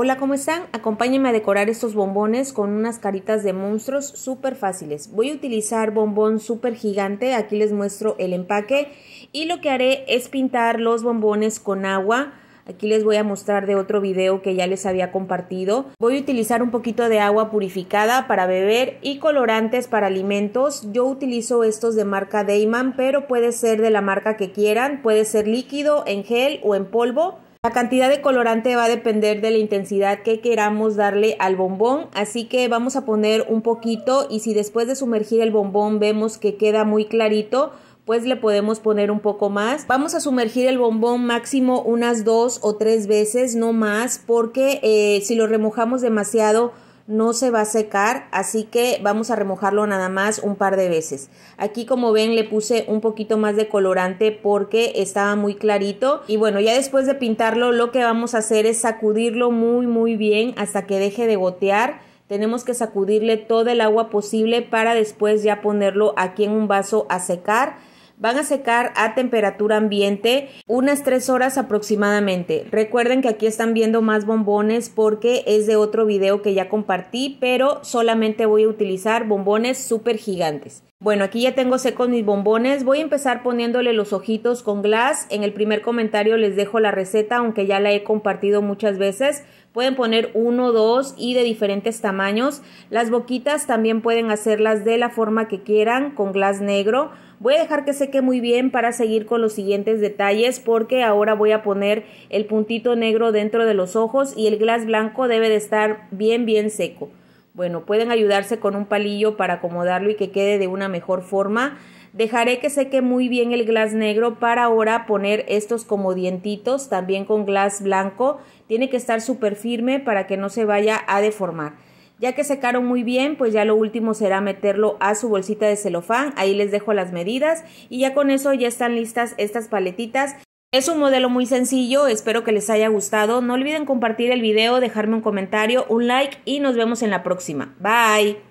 Hola, ¿cómo están? Acompáñenme a decorar estos bombones con unas caritas de monstruos súper fáciles. Voy a utilizar bombón súper gigante, aquí les muestro el empaque y lo que haré es pintar los bombones con agua. Aquí les voy a mostrar de otro video que ya les había compartido. Voy a utilizar un poquito de agua purificada para beber y colorantes para alimentos. Yo utilizo estos de marca Dayman, pero puede ser de la marca que quieran. Puede ser líquido, en gel o en polvo. La cantidad de colorante va a depender de la intensidad que queramos darle al bombón, así que vamos a poner un poquito y si después de sumergir el bombón vemos que queda muy clarito, pues le podemos poner un poco más. Vamos a sumergir el bombón máximo unas dos o tres veces, no más, porque eh, si lo remojamos demasiado no se va a secar, así que vamos a remojarlo nada más un par de veces. Aquí como ven le puse un poquito más de colorante porque estaba muy clarito y bueno, ya después de pintarlo lo que vamos a hacer es sacudirlo muy muy bien hasta que deje de gotear tenemos que sacudirle todo el agua posible para después ya ponerlo aquí en un vaso a secar. Van a secar a temperatura ambiente unas 3 horas aproximadamente. Recuerden que aquí están viendo más bombones porque es de otro video que ya compartí, pero solamente voy a utilizar bombones súper gigantes. Bueno, aquí ya tengo secos mis bombones. Voy a empezar poniéndole los ojitos con glass. En el primer comentario les dejo la receta, aunque ya la he compartido muchas veces. Pueden poner uno, dos y de diferentes tamaños. Las boquitas también pueden hacerlas de la forma que quieran, con glas negro. Voy a dejar que seque muy bien para seguir con los siguientes detalles porque ahora voy a poner el puntito negro dentro de los ojos y el glas blanco debe de estar bien, bien seco. Bueno, pueden ayudarse con un palillo para acomodarlo y que quede de una mejor forma. Dejaré que seque muy bien el glas negro para ahora poner estos como dientitos, también con glas blanco. Tiene que estar súper firme para que no se vaya a deformar. Ya que secaron muy bien, pues ya lo último será meterlo a su bolsita de celofán. Ahí les dejo las medidas y ya con eso ya están listas estas paletitas. Es un modelo muy sencillo, espero que les haya gustado. No olviden compartir el video, dejarme un comentario, un like y nos vemos en la próxima. Bye.